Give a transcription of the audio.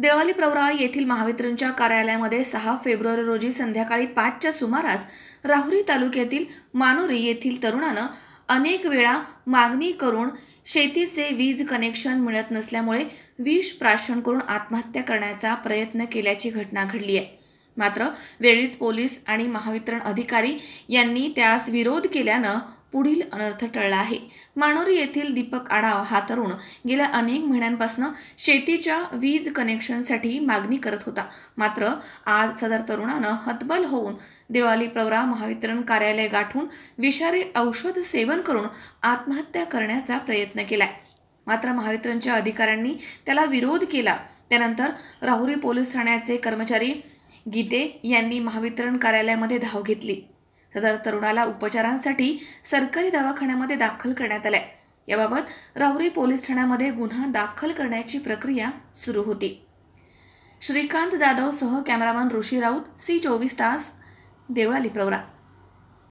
देवाली प्रवरा येथील महावितरणच्या कार्यालयामध्ये सहा फेब्रुवारी रोजी संध्याकाळी पाचच्या सुमारास राहुरी तालुक्यातील मानोरी येथील तरुणानं अनेक वेळा मागणी करून शेतीचे वीज कनेक्शन मिळत नसल्यामुळे विष प्राशन करून आत्महत्या करण्याचा प्रयत्न केल्याची घटना घडली आहे मात्र वेळीच पोलीस आणि महावितरण अधिकारी यांनी त्यास विरोध केल्यानं पुढील अनर्थ टळला आहे माणोरी येथील दीपक आढाव हा तरुण गेल्या अनेक महिन्यांपासून शेतीच्या वीज कनेक्शनसाठी मागणी करत होता मात्र आज सदर तरुणानं हतबल होऊन देवाली प्रवरा महावितरण कार्यालय गाठून विषारी औषध सेवन करून आत्महत्या करण्याचा प्रयत्न केलाय मात्र महावितरणच्या अधिकाऱ्यांनी त्याला विरोध केला त्यानंतर राहुरी पोलीस ठाण्याचे कर्मचारी गीते यांनी महावितरण कार्यालयामध्ये धाव घेतली सदर तरुणाला उपचारांसाठी सरकारी दवाखान्यामध्ये दाखल करण्यात आलंय याबाबत राहुरी पोलीस ठाण्यामध्ये गुन्हा दाखल करण्याची प्रक्रिया सुरू होती श्रीकांत सह कॅमेरामॅन ऋषी राऊत सी चोवीस तास देवळाली प्रवरा